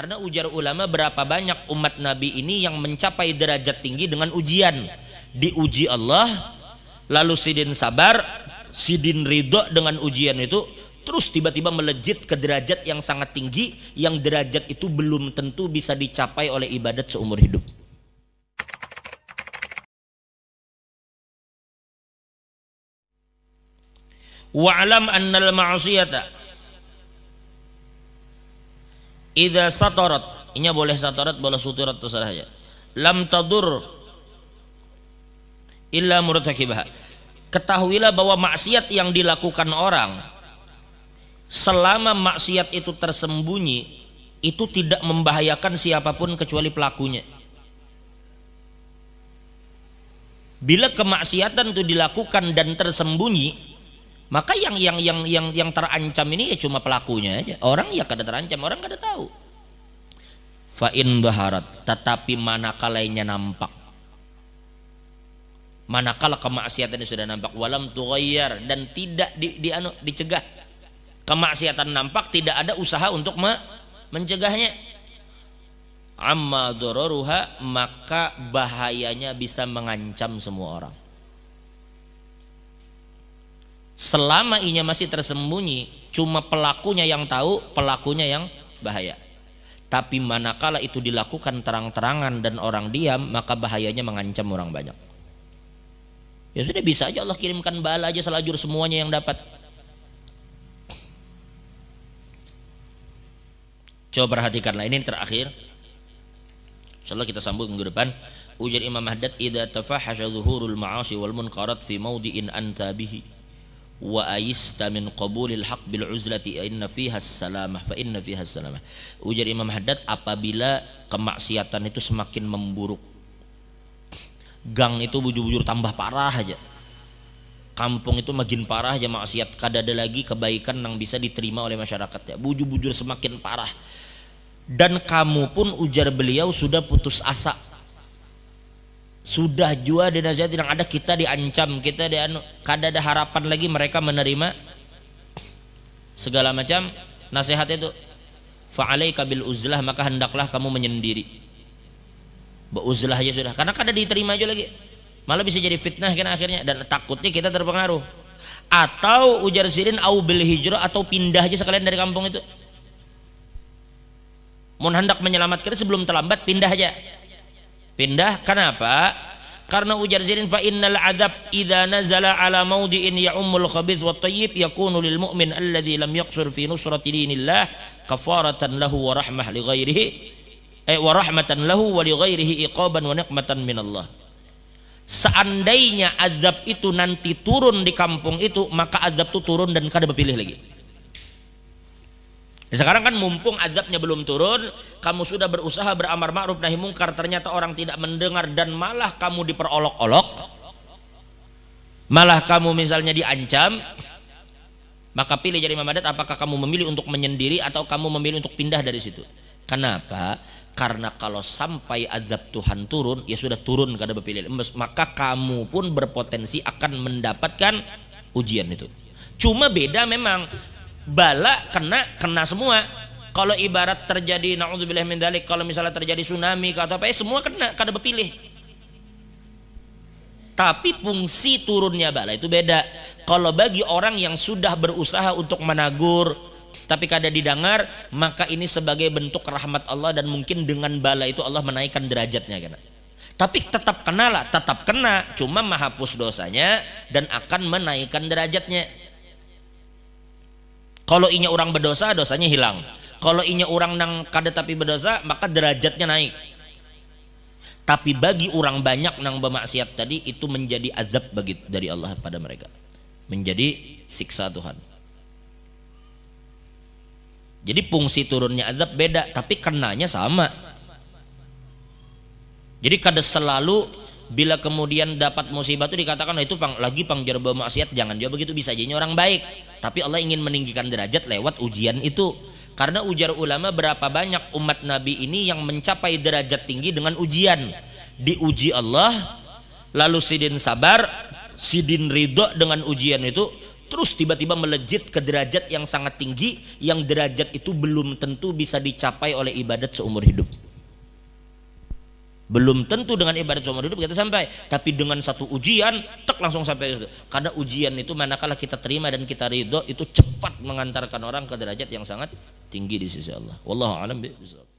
Karena ujar ulama berapa banyak umat Nabi ini yang mencapai derajat tinggi dengan ujian. Diuji Allah, lalu sidin sabar, sidin ridho dengan ujian itu, terus tiba-tiba melejit ke derajat yang sangat tinggi, yang derajat itu belum tentu bisa dicapai oleh ibadat seumur hidup. Wa'alam annal ma'asiyata Ida satorot ini boleh satorot boleh suturot terserah aja. Lam tadur illa hakibah Ketahuilah bahwa maksiat yang dilakukan orang selama maksiat itu tersembunyi itu tidak membahayakan siapapun kecuali pelakunya. Bila kemaksiatan itu dilakukan dan tersembunyi, maka yang yang yang yang yang terancam ini ya cuma pelakunya aja orang ya kada terancam orang kada tahu fa in baharat tetapi manakalanya nampak manakala kemaksiatan sudah nampak walam tughayyar dan tidak di, di anu, dicegah kemaksiatan nampak tidak ada usaha untuk me, mencegahnya amma dororuha maka bahayanya bisa mengancam semua orang selama inya masih tersembunyi cuma pelakunya yang tahu pelakunya yang bahaya tapi manakala itu dilakukan terang-terangan dan orang diam maka bahayanya mengancam orang banyak ya sudah bisa aja Allah kirimkan bala aja selajur semuanya yang dapat coba perhatikanlah ini terakhir insyaallah kita sambung minggu depan ujar Imam Mahdad idza tafahasha zuhurul ma'asi wal munkarat fi maudi'in anta bihi wa ayista min qabulil haq bil uzlati inna fiha salamah fa inna fiha salamah ujar Imam Haddad apabila kemaksiatan itu semakin memburuk gang itu bujur-bujur tambah parah aja kampung itu makin parah aja maksiat kadada lagi kebaikan yang bisa diterima oleh masyarakat ya bujur-bujur semakin parah dan kamu pun ujar beliau sudah putus asa sudah jua dinasihati yang ada kita diancam kita di anu, kada ada harapan lagi mereka menerima segala macam nasihat itu faalei kabil uzlah maka hendaklah kamu menyendiri uzlah aja sudah karena kada diterima aja lagi malah bisa jadi fitnah kan akhirnya dan takutnya kita terpengaruh atau ujar sirin au bil hijrah atau pindah aja sekalian dari kampung itu mau hendak menyelamatkan sebelum terlambat pindah aja pindah kenapa karena ujar Zirin fa innal adab idza nazala ala maudi'in ya'ummul khabith wat tayyib yakunu lil mu'min alladhi lam yaqsur fi nusrati dinillah kafaratan lahu wa rahmah li ghairihi eh wa rahmatan lahu wa li ghairihi iqaban wa nikmatan min Allah seandainya azab itu nanti turun di kampung itu maka azab itu turun dan kada berpilih lagi Ya, sekarang kan mumpung azabnya belum turun, kamu sudah berusaha beramar ma'ruf nahi mungkar, ternyata orang tidak mendengar dan malah kamu diperolok-olok. Malah kamu misalnya diancam, maka pilih jadi mamadat apakah kamu memilih untuk menyendiri atau kamu memilih untuk pindah dari situ. Kenapa? Karena kalau sampai azab Tuhan turun, ya sudah turun kada berpilih. Maka kamu pun berpotensi akan mendapatkan ujian itu. Cuma beda memang bala kena kena semua kalau ibarat terjadi naudzubillah min dalik kalau misalnya terjadi tsunami atau apa eh, semua kena kada berpilih tapi fungsi turunnya bala itu beda kalau bagi orang yang sudah berusaha untuk menagur tapi kada didengar maka ini sebagai bentuk rahmat Allah dan mungkin dengan bala itu Allah menaikkan derajatnya kena tapi tetap kena lah tetap kena cuma menghapus dosanya dan akan menaikkan derajatnya kalau inya orang berdosa dosanya hilang kalau inya orang nang kada tapi berdosa maka derajatnya naik tapi bagi orang banyak nang bermaksiat tadi itu menjadi azab bagi dari Allah pada mereka menjadi siksa Tuhan jadi fungsi turunnya azab beda tapi kenanya sama jadi kada selalu bila kemudian dapat musibah itu dikatakan oh itu pang, lagi pangjerba maksiat jangan juga begitu bisa jadi orang baik tapi Allah ingin meninggikan derajat lewat ujian itu karena ujar ulama berapa banyak umat Nabi ini yang mencapai derajat tinggi dengan ujian diuji Allah lalu sidin sabar sidin ridho dengan ujian itu terus tiba-tiba melejit ke derajat yang sangat tinggi yang derajat itu belum tentu bisa dicapai oleh ibadat seumur hidup belum tentu dengan ibadat seumur hidup kita sampai tapi dengan satu ujian tek langsung sampai itu karena ujian itu manakala kita terima dan kita ridho itu cepat mengantarkan orang ke derajat yang sangat tinggi di sisi Allah wallahu alam